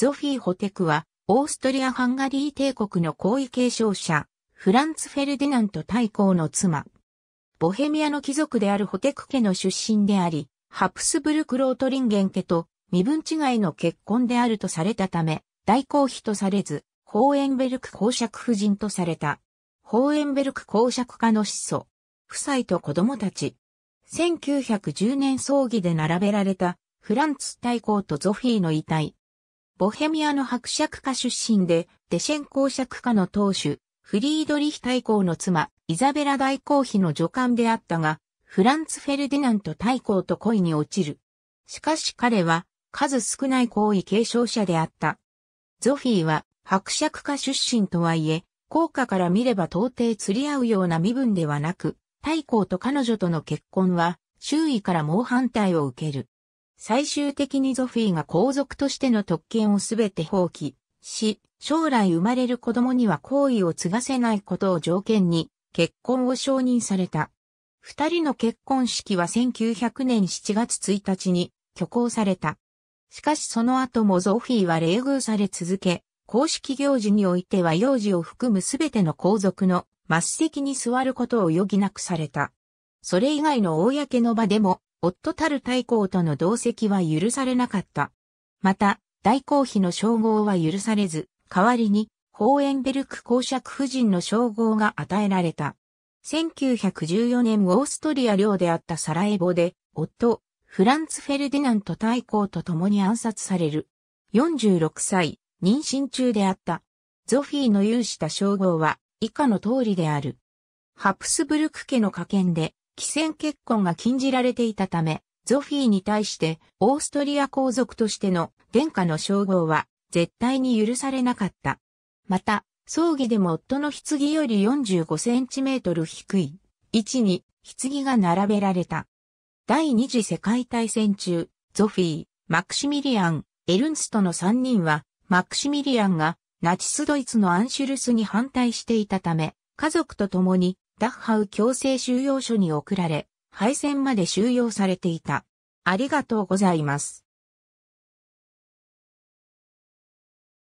ゾフィー・ホテクは、オーストリア・ハンガリー帝国の皇位継承者、フランツ・フェルディナント大公の妻。ボヘミアの貴族であるホテク家の出身であり、ハプスブルク・ロートリンゲン家と身分違いの結婚であるとされたため、大公妃とされず、ホーエンベルク公爵夫人とされた。ホーエンベルク公爵家の始祖、夫妻と子供たち。1910年葬儀で並べられたフランツ大公とゾフィーの遺体。ボヘミアの伯爵家出身で、デシェン公爵家の当主、フリードリヒ大公の妻、イザベラ大公妃の女官であったが、フランツ・フェルディナント大公と恋に落ちる。しかし彼は、数少ない皇位継承者であった。ゾフィーは、伯爵家出身とはいえ、効果から見れば到底釣り合うような身分ではなく、大公と彼女との結婚は、周囲から猛反対を受ける。最終的にゾフィーが皇族としての特権をすべて放棄し、将来生まれる子供には好意を継がせないことを条件に結婚を承認された。二人の結婚式は1900年7月1日に挙行された。しかしその後もゾフィーは冷遇され続け、公式行事においては幼児を含むすべての皇族の末席に座ることを余儀なくされた。それ以外の公の場でも夫たる大公との同席は許されなかった。また、大公妃の称号は許されず、代わりに、ホーエンベルク公爵夫人の称号が与えられた。1914年オーストリア領であったサラエボで、夫、フランツ・フェルディナント大公と共に暗殺される。46歳、妊娠中であった。ゾフィーの有した称号は、以下の通りである。ハプスブルク家の家権で、既戦結婚が禁じられていたため、ゾフィーに対してオーストリア皇族としての殿下の称号は絶対に許されなかった。また、葬儀でも夫の棺より45センチメートル低い位置に棺が並べられた。第二次世界大戦中、ゾフィー、マクシミリアン、エルンストの3人は、マクシミリアンがナチスドイツのアンシュルスに反対していたため、家族と共にダッハウ強制収容所に送られ、敗戦まで収容されていた。ありがとうございます。